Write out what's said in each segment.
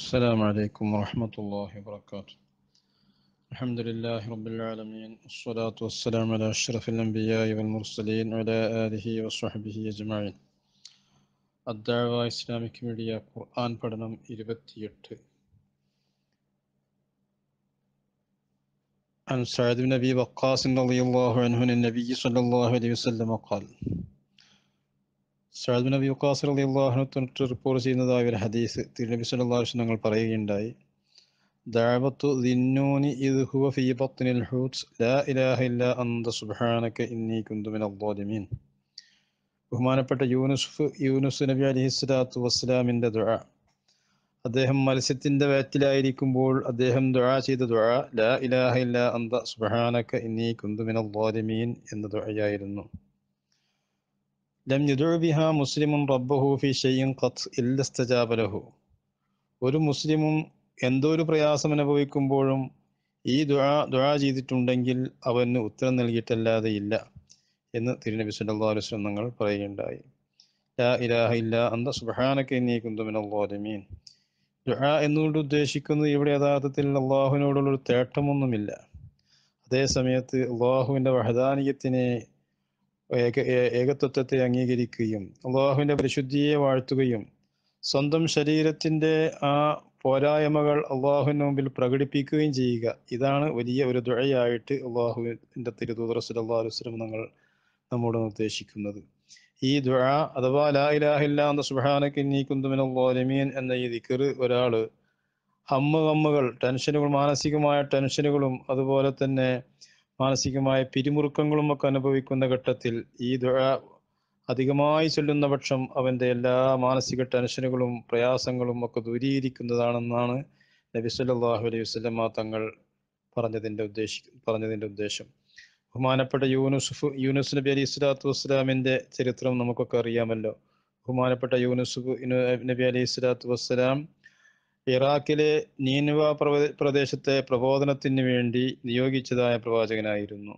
السلام عليكم ورحمة الله وبركاته الحمد لله رب العالمين الصلاة والسلام على أشرف الأنبياء والمرسلين وعلى آله وصحبه أجمعين الدعوة إسلاميك ميديا قرآن പഠനം ഇരുപത്തിയെട്ട് عن سعد بن أبي وقاص رضي الله عنه النبي صلى الله عليه وسلم قال സഹദ് നബി ഉക്കാസ് അലി അള്ളാഹുനെ റിപ്പോർട്ട് ചെയ്യുന്നതായ ഒരു ഹദീസ് തിരുനബി സല്ലാഹു ഞങ്ങൾ പറയുകയുണ്ടായി ദാവത്തു ദിന്നൂനി ഇത് ഹുവ ഫി ബത്നിൽ ഹൂത്സ് ലാ ഇലാഹ ഇല്ല അന്ത സുബ്ഹാനക ഇന്നി കുന്തു മിനൽ ബഹുമാനപ്പെട്ട യൂനുസ് യൂനുസ് നബി അലി സ്വലാത്തു വസ്സലാമിൻ്റെ ദുആ അദ്ദേഹം മത്സ്യത്തിൻ്റെ വയറ്റിലായിരിക്കുമ്പോൾ അദ്ദേഹം ദുആ ചെയ്ത ദുആ ലാ ഇലാഹ ഇല്ല അന്ത സുബ്ഹാനക ഇന്നി കുന്തു മിനൽ എന്ന ദുആയായിരുന്നു ലം ബിഹ മുസ്ലിമുൻ റബ്ബഹു ഫി ഷയ്യിൻ ഖത്ത് ഇല്ല ലഹു ഒരു മുസ്ലിമും എന്തോ ഒരു പ്രയാസം അനുഭവിക്കുമ്പോഴും ഈ ദുആ ദുആ ചെയ്തിട്ടുണ്ടെങ്കിൽ അവന് ഉത്തരം നൽകിയിട്ടല്ലാതെ ഇല്ല എന്ന് തിരുനബി സല്ലല്ലാഹു അലൈഹി വസല്ലം പറയുകയുണ്ടായി ലാ ഇലാഹ ഇല്ല സുബ്ഹാനക മിനൽ ദുആ എന്നുകൊണ്ട് ഉദ്ദേശിക്കുന്നത് ഇവിടെ യഥാർത്ഥത്തിൽ അള്ളാഹുവിനോടുള്ള ഒരു തേട്ടമൊന്നുമില്ല അതേ സമയത്ത് അള്ളാഹുവിൻ്റെ വഹദാനിയത്തിനെ ഏക ഏകത്വത്തെ അംഗീകരിക്കുകയും അള്ളാഹുവിൻ്റെ പരിശുദ്ധിയെ വാഴ്ത്തുകയും സ്വന്തം ശരീരത്തിൻ്റെ ആ പോരായ്മകൾ അള്ളാഹുവിന് മുമ്പിൽ പ്രകടിപ്പിക്കുകയും ചെയ്യുക ഇതാണ് വലിയ ഒരു ദുഴയായിട്ട് അള്ളാഹുവിൻ്റെ തിരുതൂതർ സല്ലാ അലുസ്ലം നിങ്ങൾ നമ്മോട് നിർദ്ദേശിക്കുന്നത് ഈ ദുഴ അഥവാ ലാ ഇലാഹില്ല എന്ന സുബാനക്ക് നീക്കുന്തുമിനോലമീൻ എന്ന ഈ ദിക്കർ ഒരാൾ അമ്മ ഹമ്മുകൾ ടെൻഷനുകൾ മാനസികമായ ടെൻഷനുകളും അതുപോലെ തന്നെ മാനസികമായ പിരിമുറുക്കങ്ങളും ഒക്കെ അനുഭവിക്കുന്ന ഘട്ടത്തിൽ ഈ ദുഴ അധികമായി ചൊല്ലുന്ന പക്ഷം അവൻ്റെ എല്ലാ മാനസിക ടെൻഷനുകളും പ്രയാസങ്ങളും ഒക്കെ ദൂരീകരിക്കുന്നതാണെന്നാണ് നബി സല്ലാഹു അലൈഹി വസ്ലമ തങ്ങൾ പറഞ്ഞതിൻ്റെ ഉദ്ദേശി പറഞ്ഞതിൻ്റെ ഉദ്ദേശം ബഹുമാനപ്പെട്ട യൂനുസുഫ് യൂനുസ് നബി അലൈഹി സ്വലാത്തു വസ്സലാമിൻ്റെ ചരിത്രം നമുക്കൊക്കെ അറിയാമല്ലോ ബഹുമാനപ്പെട്ട യൂനുസുഫ് നബി അലൈഹി സ്വലാത്തു വസ്സലാം ഇറാഖിലെ നീനുവ പ്രദേശത്തെ പ്രബോധനത്തിന് വേണ്ടി നിയോഗിച്ചതായ പ്രവാചകനായിരുന്നു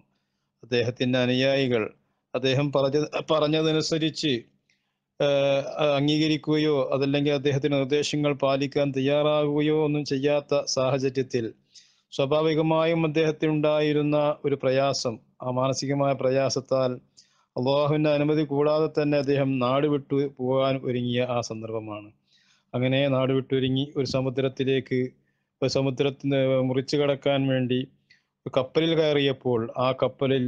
അദ്ദേഹത്തിൻ്റെ അനുയായികൾ അദ്ദേഹം പറഞ്ഞ പറഞ്ഞതനുസരിച്ച് അംഗീകരിക്കുകയോ അതല്ലെങ്കിൽ അദ്ദേഹത്തിൻ്റെ നിർദ്ദേശങ്ങൾ പാലിക്കാൻ തയ്യാറാകുകയോ ഒന്നും ചെയ്യാത്ത സാഹചര്യത്തിൽ സ്വാഭാവികമായും അദ്ദേഹത്തിനുണ്ടായിരുന്ന ഒരു പ്രയാസം ആ മാനസികമായ പ്രയാസത്താൽ അള്ളാഹുവിൻ്റെ അനുമതി കൂടാതെ തന്നെ അദ്ദേഹം നാടുവിട്ടു പോകാൻ ഒരുങ്ങിയ ആ സന്ദർഭമാണ് അങ്ങനെ നാട് വിട്ടൊരുങ്ങി ഒരു സമുദ്രത്തിലേക്ക് സമുദ്രത്തിന് മുറിച്ചു കടക്കാൻ വേണ്ടി കപ്പലിൽ കയറിയപ്പോൾ ആ കപ്പലിൽ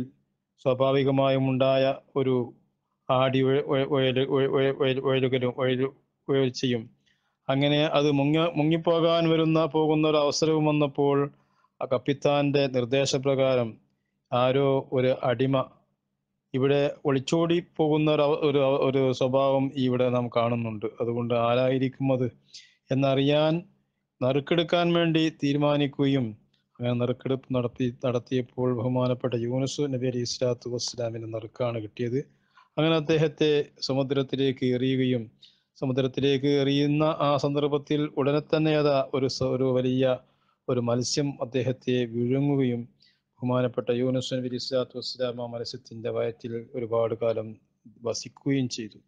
സ്വാഭാവികമായും ഉണ്ടായ ഒരു ആടി ഒഴുകലും ഒഴിച്ചയും അങ്ങനെ അത് മുങ്ങ മുങ്ങിപ്പോകാൻ വരുന്ന പോകുന്ന ഒരു അവസരവും വന്നപ്പോൾ ആ കപ്പിത്താന്റെ നിർദ്ദേശപ്രകാരം ആരോ ഒരു അടിമ ഇവിടെ ഒളിച്ചോടി പോകുന്ന ഒരു ഒരു സ്വഭാവം ഇവിടെ നാം കാണുന്നുണ്ട് അതുകൊണ്ട് ആരായിരിക്കും അത് എന്നറിയാൻ നറുക്കെടുക്കാൻ വേണ്ടി തീരുമാനിക്കുകയും അങ്ങനെ നറുക്കെടുപ്പ് നടത്തി നടത്തിയപ്പോൾ ബഹുമാനപ്പെട്ട യൂനുസ് നബി അലി ഇസ്ലാത്തു വസ്സലാമിന് നറുക്കാണ് കിട്ടിയത് അങ്ങനെ അദ്ദേഹത്തെ സമുദ്രത്തിലേക്ക് എറിയുകയും സമുദ്രത്തിലേക്ക് എറിയുന്ന ആ സന്ദർഭത്തിൽ ഉടനെ തന്നെ അതാ ഒരു വലിയ ഒരു മത്സ്യം അദ്ദേഹത്തെ വിഴുങ്ങുകയും ബഹുമാനപ്പെട്ട യൂനുസ് നബി ഇസ്ലാത്തു വസ്സലാമ മനസ്സത്തിൻ്റെ വയറ്റിൽ ഒരുപാട് കാലം വസിക്കുകയും ചെയ്തു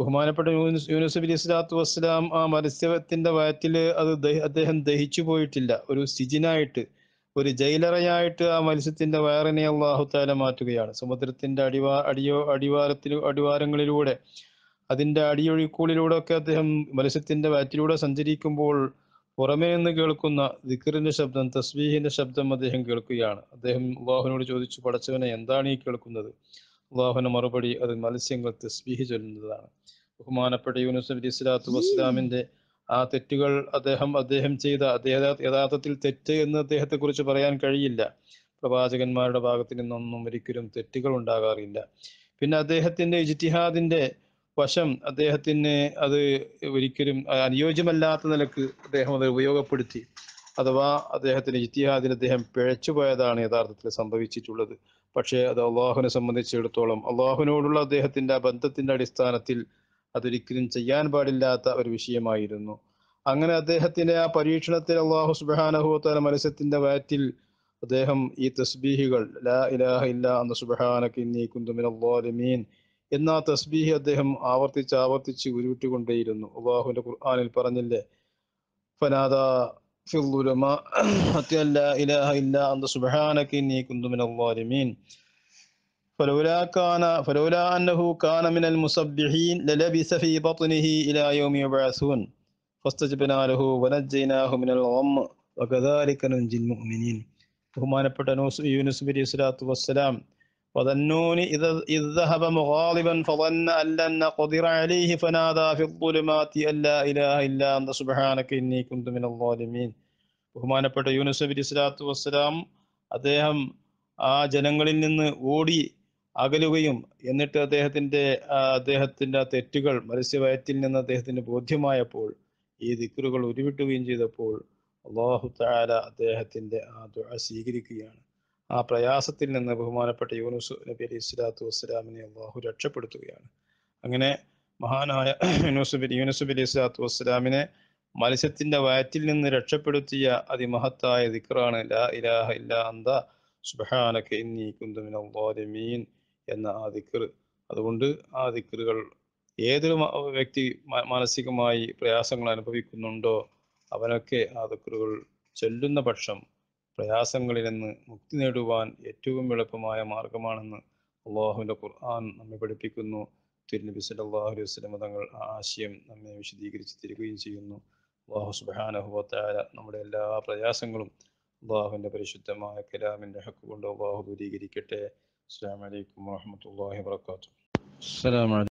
ബഹുമാനപ്പെട്ട യൂനുസ് യൂനുസ് നബി ഇസ്ലാത്തു ആ മത്സ്യത്തിൻ്റെ വയറ്റിൽ അത് അദ്ദേഹം ദഹിച്ചു പോയിട്ടില്ല ഒരു സിജിനായിട്ട് ഒരു ജയിലറയായിട്ട് ആ മത്സ്യത്തിന്റെ വയറിനെ അള്ളാഹുത്താല മാറ്റുകയാണ് സമുദ്രത്തിന്റെ അടിവാ അടിയോ അടിവാരത്തിൽ അടിവാരങ്ങളിലൂടെ അതിന്റെ അടിയൊഴിക്കൂളിലൂടെ ഒക്കെ അദ്ദേഹം മത്സ്യത്തിന്റെ വയറ്റിലൂടെ സഞ്ചരിക്കുമ്പോൾ പുറമേ നിന്ന് കേൾക്കുന്ന ദിക്കറിന്റെ ശബ്ദം തസ്ബീഹിന്റെ ശബ്ദം അദ്ദേഹം കേൾക്കുകയാണ് അദ്ദേഹം അള്ളാഹുവിനോട് ചോദിച്ചു പടച്ചവനെ എന്താണ് ഈ കേൾക്കുന്നത് അള്ളാഹുവിന്റെ മറുപടി അത് മത്സ്യങ്ങൾ തസ്ബീഹ് ചൊല്ലുന്നതാണ് ബഹുമാനപ്പെട്ട യൂനുസ് അലി ഇസ്ലാത്തു വസ്ലാമിന്റെ ആ തെറ്റുകൾ അദ്ദേഹം അദ്ദേഹം ചെയ്ത അദ്ദേഹം യഥാർത്ഥത്തിൽ തെറ്റ് എന്ന് അദ്ദേഹത്തെക്കുറിച്ച് പറയാൻ കഴിയില്ല പ്രവാചകന്മാരുടെ ഭാഗത്ത് നിന്നൊന്നും ഒരിക്കലും തെറ്റുകൾ ഉണ്ടാകാറില്ല പിന്നെ അദ്ദേഹത്തിന്റെ ഇജ്തിഹാദിന്റെ വശം അദ്ദേഹത്തിന് അത് ഒരിക്കലും അനുയോജ്യമല്ലാത്ത നിലക്ക് അദ്ദേഹം അത് ഉപയോഗപ്പെടുത്തി അഥവാ അദ്ദേഹത്തിന് ഇത്തിഹാദിന് അദ്ദേഹം പിഴച്ചുപോയതാണ് യഥാർത്ഥത്തിൽ സംഭവിച്ചിട്ടുള്ളത് പക്ഷേ അത് അള്ളാഹുവിനെ സംബന്ധിച്ചിടത്തോളം അള്ളാഹുവിനോടുള്ള അദ്ദേഹത്തിൻ്റെ ആ ബന്ധത്തിൻ്റെ അടിസ്ഥാനത്തിൽ അതൊരിക്കലും ചെയ്യാൻ പാടില്ലാത്ത ഒരു വിഷയമായിരുന്നു അങ്ങനെ അദ്ദേഹത്തിൻ്റെ ആ പരീക്ഷണത്തിൽ അള്ളാഹു സുബഹാനഹുത്താല മനസ്സത്തിൻ്റെ വയറ്റിൽ അദ്ദേഹം ഈ തസ്ബീഹികൾ ലാ ഇലാഹ ഇല്ല അന്ന് സുബഹാനക്കിന്നീ കുന്തുമിൻ അള്ളാലിമീൻ എന്ന തസ്ബീഹ് അദ്ദേഹം ആവർത്തിച്ച് ആവർത്തിച്ച് ഉരുവിട്ട് ഉരുവിട്ടുകൊണ്ടേയിരുന്നു ഉബാഹുവിന്റെ ഖുർആാനിൽ പറഞ്ഞില്ലേ ഫനാദ ബഹുമാനപ്പെട്ട وذا إذ ذهب مغاضبا فظن أن لن نقدر عليه فنادى في الظلمات أن لا إله إلا أنت سبحانك إني كنت من الظالمين ബഹുമാനപ്പെട്ട യൂനുസ് നബി സ്വലാത്തു വസ്സലാം അദ്ദേഹം ആ ജനങ്ങളിൽ നിന്ന് ഓടി അകലുകയും എന്നിട്ട് അദ്ദേഹത്തിൻ്റെ അദ്ദേഹത്തിൻ്റെ തെറ്റുകൾ മത്സ്യവയത്തിൽ നിന്ന് അദ്ദേഹത്തിന് ബോധ്യമായപ്പോൾ ഈ ദിക്കറുകൾ ഉരുവിട്ടുകയും ചെയ്തപ്പോൾ അള്ളാഹു താല അദ്ദേഹത്തിൻ്റെ ആ ദുഴ സ്വീകരിക്കുകയാണ് ആ പ്രയാസത്തിൽ നിന്ന് ബഹുമാനപ്പെട്ട യൂനുസ് നബി അലി ഇസ്ലാത്തു വസ്സലാമിനെ അള്ളാഹു രക്ഷപ്പെടുത്തുകയാണ് അങ്ങനെ മഹാനായ യൂനുസ് യൂനുസുബി അലി ഇസ്ലാത്തു വസ്സലാമിനെ മത്സ്യത്തിന്റെ വയറ്റിൽ നിന്ന് രക്ഷപ്പെടുത്തിയ അതിമഹത്തായ ദിക്റാണ് ലാ ഇലാഹ ഇന്നി എന്ന ആ ദിക്ർ അതുകൊണ്ട് ആ ദിക്റുകൾ ഏതൊരു വ്യക്തി മാനസികമായി പ്രയാസങ്ങൾ അനുഭവിക്കുന്നുണ്ടോ അവനൊക്കെ ആ ദിക്റുകൾ ചൊല്ലുന്ന പക്ഷം പ്രയാസങ്ങളിൽ നിന്ന് മുക്തി നേടുവാൻ ഏറ്റവും എളുപ്പമായ മാർഗമാണെന്ന് അള്ളാഹുവിൻ്റെ ഖുർആൻ നമ്മെ പഠിപ്പിക്കുന്നു തിരുനബി സല്ലാഹു അലൈഹി വസ്ലം തങ്ങൾ ആ ആശയം നമ്മെ വിശദീകരിച്ച് തരികയും ചെയ്യുന്നു അള്ളാഹു സുബാനഹുബത്തായ നമ്മുടെ എല്ലാ പ്രയാസങ്ങളും അള്ളാഹുവിൻ്റെ പരിശുദ്ധമായ കലാമിൻ്റെ ഹക്ക് കൊണ്ട് അള്ളാഹു ദൂരീകരിക്കട്ടെ അസ്സാം വലൈക്കും വാഹമത്തല്ലാഹി വാത്തു